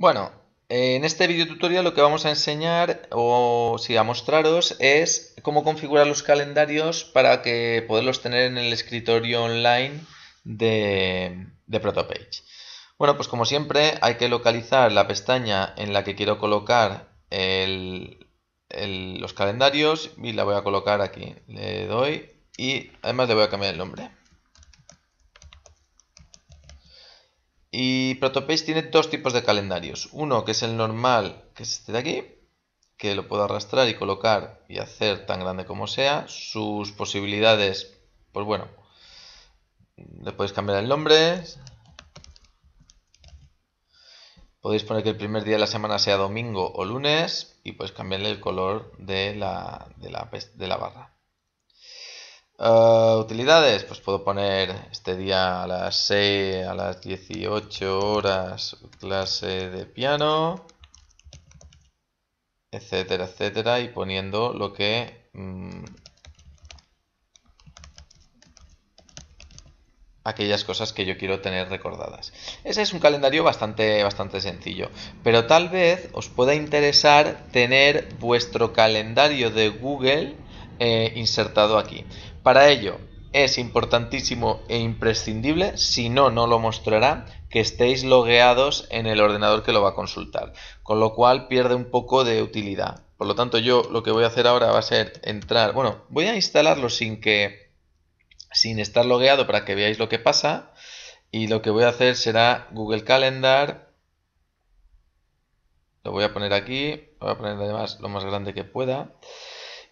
Bueno, en este video tutorial lo que vamos a enseñar o si a mostraros es cómo configurar los calendarios para que poderlos tener en el escritorio online de, Protopage. Bueno, pues como siempre hay que localizar la pestaña en la que quiero colocar los calendarios y la voy a colocar aquí. Le doy y además le voy a cambiar el nombre. Protopage tiene dos tipos de calendarios. Uno que es el normal, que es este de aquí, que lo puedo arrastrar y colocar y hacer tan grande como sea. Sus posibilidades, pues bueno, le podéis cambiar el nombre. Podéis poner que el primer día de la semana sea domingo o lunes y podéis cambiarle el color de la, de la barra. Eh, utilidades, pues puedo poner este día a las 6, a las 18 horas clase de piano, etcétera, etcétera, y poniendo lo que... Mm, aquellas cosas que yo quiero tener recordadas. Ese es un calendario bastante, bastante sencillo, pero tal vez os pueda interesar tener vuestro calendario de Google insertado aquí. Para ello es importantísimo e imprescindible, si no, no lo mostrará, que estéis logueados en el ordenador que lo va a consultar, con lo cual pierde un poco de utilidad. Por lo tanto, yo lo que voy a hacer ahora va a ser entrar, bueno, voy a instalarlo sin que sin estar logueado para que veáis lo que pasa y lo que voy a hacer será Google Calendar lo voy a poner aquí, voy a poner además lo más grande que pueda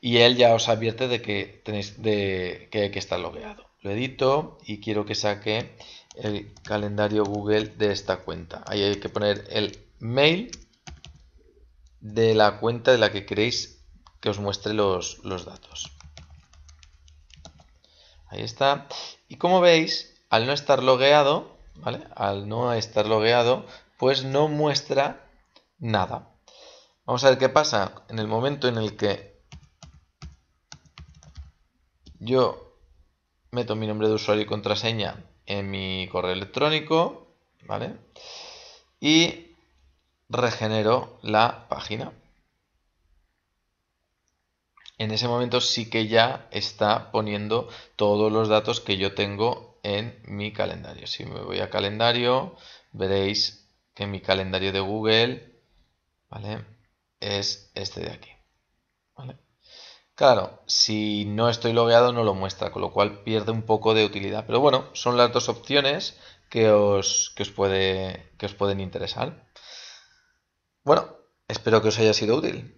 y él ya os advierte de que tenéis de que, que logueado. Lo edito y quiero que saque el calendario Google de esta cuenta. Ahí hay que poner el mail de la cuenta de la que queréis que os muestre los, los datos. Ahí está. Y como veis, al no estar logueado, ¿vale? Al no estar logueado, pues no muestra nada. Vamos a ver qué pasa en el momento en el que yo meto mi nombre de usuario y contraseña en mi correo electrónico, ¿vale? Y regenero la página. En ese momento sí que ya está poniendo todos los datos que yo tengo en mi calendario. Si me voy a calendario, veréis que mi calendario de Google, ¿vale? Es este de aquí, ¿vale? Claro, si no estoy logueado no lo muestra, con lo cual pierde un poco de utilidad. Pero bueno, son las dos opciones que os, os, puede, que os pueden interesar. Bueno, espero que os haya sido útil.